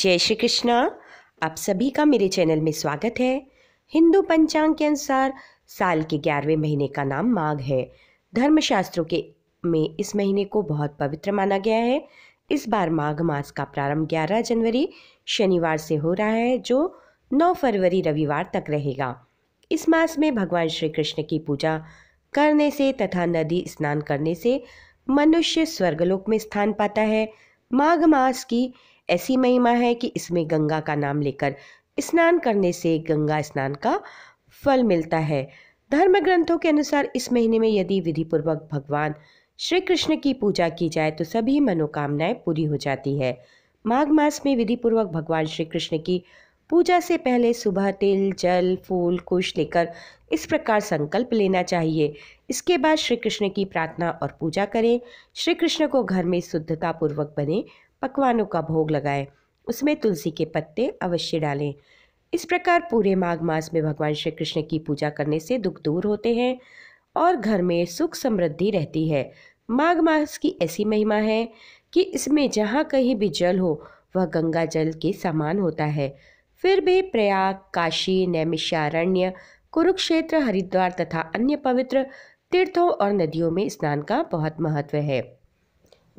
जय श्री कृष्णा आप सभी का मेरे चैनल में स्वागत है हिंदू पंचांग के अनुसार साल के ग्यारहवें महीने का नाम माघ है धर्मशास्त्रों के में इस महीने को बहुत पवित्र माना गया है इस बार माघ मास का प्रारंभ 11 जनवरी शनिवार से हो रहा है जो 9 फरवरी रविवार तक रहेगा इस मास में भगवान श्री कृष्ण की पूजा करने से तथा नदी स्नान करने से मनुष्य स्वर्गलोक में स्थान पाता है माघ मास की ऐसी महिमा है कि इसमें गंगा का नाम लेकर स्नान करने से गंगा स्नान का फल मिलता है धर्म ग्रंथों के अनुसार इस महीने में यदि विधिपूर्वक भगवान श्री कृष्ण की पूजा की जाए तो सभी मनोकामनाएं पूरी हो जाती है माघ मास में विधिपूर्वक भगवान श्री कृष्ण की पूजा से पहले सुबह तिल जल फूल कुश लेकर इस प्रकार संकल्प लेना चाहिए इसके बाद श्री कृष्ण की प्रार्थना और पूजा करें श्री कृष्ण को घर में शुद्धतापूर्वक बने पकवानों का भोग लगाएं उसमें तुलसी के पत्ते अवश्य डालें इस प्रकार पूरे माघ मास में भगवान श्री कृष्ण की पूजा करने से दुख दूर होते हैं और घर में सुख समृद्धि रहती है माघ मास की ऐसी महिमा है कि इसमें जहाँ कहीं भी जल हो वह गंगा जल के समान होता है फिर भी प्रयाग काशी नैमिषारण्य कुरुक्षेत्र हरिद्वार तथा अन्य पवित्र तीर्थों और नदियों में स्नान का बहुत महत्व है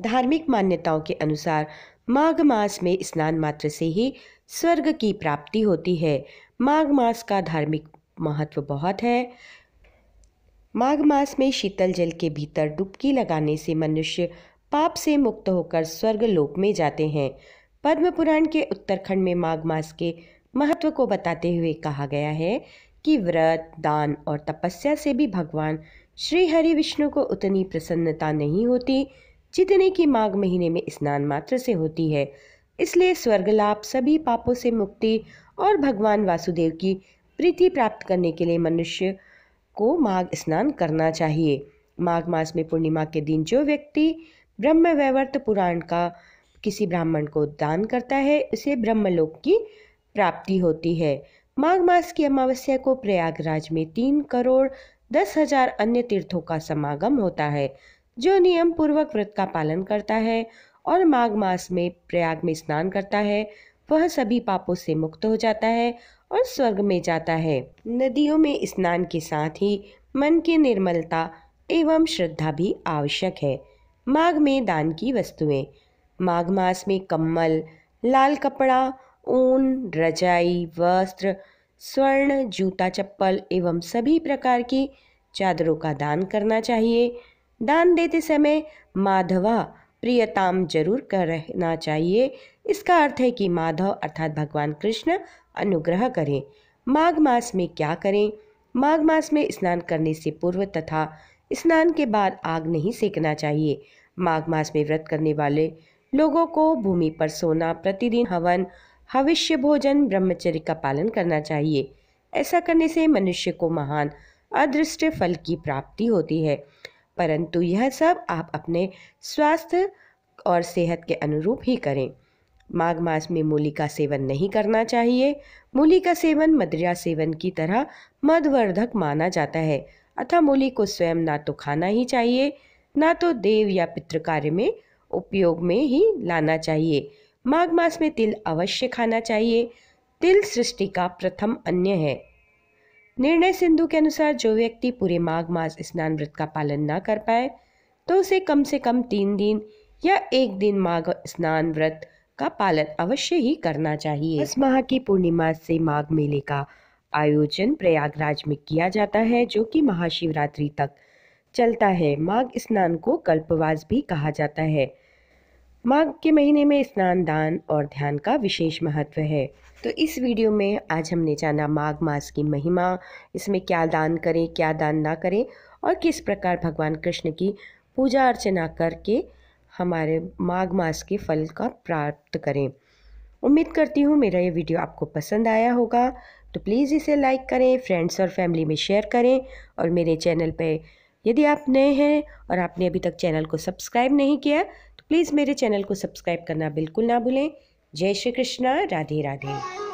धार्मिक मान्यताओं के अनुसार माघ मास में स्नान मात्र से ही स्वर्ग की प्राप्ति होती है माघ मास का धार्मिक महत्व बहुत है माघ मास में शीतल जल के भीतर डुबकी लगाने से मनुष्य पाप से मुक्त होकर स्वर्ग लोक में जाते हैं पद्म पुराण के उत्तरखंड में माघ मास के महत्व को बताते हुए कहा गया है कि व्रत दान और तपस्या से भी भगवान श्री हरि विष्णु को उतनी प्रसन्नता नहीं होती जितने की माघ महीने में स्नान मात्र से होती है इसलिए स्वर्गलाभ सभी पापों से मुक्ति और भगवान वासुदेव की प्रीति प्राप्त करने के लिए मनुष्य को माघ स्नान करना चाहिए माघ मास में पूर्णिमा के दिन जो व्यक्ति ब्रह्म वैवर्त पुराण का किसी ब्राह्मण को दान करता है उसे ब्रह्मलोक की प्राप्ति होती है माघ मास की अमावस्या को प्रयागराज में तीन करोड़ दस हजार अन्य तीर्थों का समागम होता है जो नियम पूर्वक व्रत का पालन करता है और माघ मास में प्रयाग में स्नान करता है वह सभी पापों से मुक्त हो जाता है और स्वर्ग में जाता है नदियों में स्नान के साथ ही मन की निर्मलता एवं श्रद्धा भी आवश्यक है माघ में दान की वस्तुएं माघ मास में कम्बल लाल कपड़ा ऊन रजाई वस्त्र स्वर्ण जूता चप्पल एवं सभी प्रकार की चादरों का दान करना चाहिए दान देते समय माधवा प्रियताम जरूर कर रहना चाहिए इसका अर्थ है कि माधव अर्थात भगवान कृष्ण अनुग्रह करें माघ मास में क्या करें माघ मास में स्नान करने से पूर्व तथा स्नान के बाद आग नहीं सेकना चाहिए माघ मास में व्रत करने वाले लोगों को भूमि पर सोना प्रतिदिन हवन हविष्य भोजन ब्रह्मचर्य का पालन करना चाहिए ऐसा करने से मनुष्य को महान अदृष्ट फल की प्राप्ति होती है परंतु यह सब आप अपने स्वास्थ्य और सेहत के अनुरूप ही करें माघ मास में मूली का सेवन नहीं करना चाहिए मूली का सेवन मदिरा सेवन की तरह मधवर्धक माना जाता है अतः मूली को स्वयं ना तो खाना ही चाहिए ना तो देव या पितृ कार्य में उपयोग में ही लाना चाहिए माघ मास में तिल अवश्य खाना चाहिए तिल सृष्टि का प्रथम अन्य है निर्णय सिंधु के अनुसार जो व्यक्ति पूरे माघ मास स्नान व्रत का पालन न कर पाए तो उसे कम से कम तीन दिन या एक दिन माघ स्नान व्रत का पालन अवश्य ही करना चाहिए इस माह की पूर्णिमा से माघ मेले का आयोजन प्रयागराज में किया जाता है जो कि महाशिवरात्रि तक चलता है माघ स्नान को कल्पवास भी कहा जाता है माघ के महीने में स्नान दान और ध्यान का विशेष महत्व है तो इस वीडियो में आज हमने जाना माघ मास की महिमा इसमें क्या दान करें क्या दान ना करें और किस प्रकार भगवान कृष्ण की पूजा अर्चना करके हमारे माघ मास के फल का प्राप्त करें उम्मीद करती हूँ मेरा ये वीडियो आपको पसंद आया होगा तो प्लीज़ इसे लाइक करें फ्रेंड्स और फैमिली में शेयर करें और मेरे चैनल पर यदि आप नए हैं और आपने अभी तक चैनल को सब्सक्राइब नहीं किया प्लीज़ मेरे चैनल को सब्सक्राइब करना बिल्कुल ना भूलें जय श्री कृष्णा राधे राधे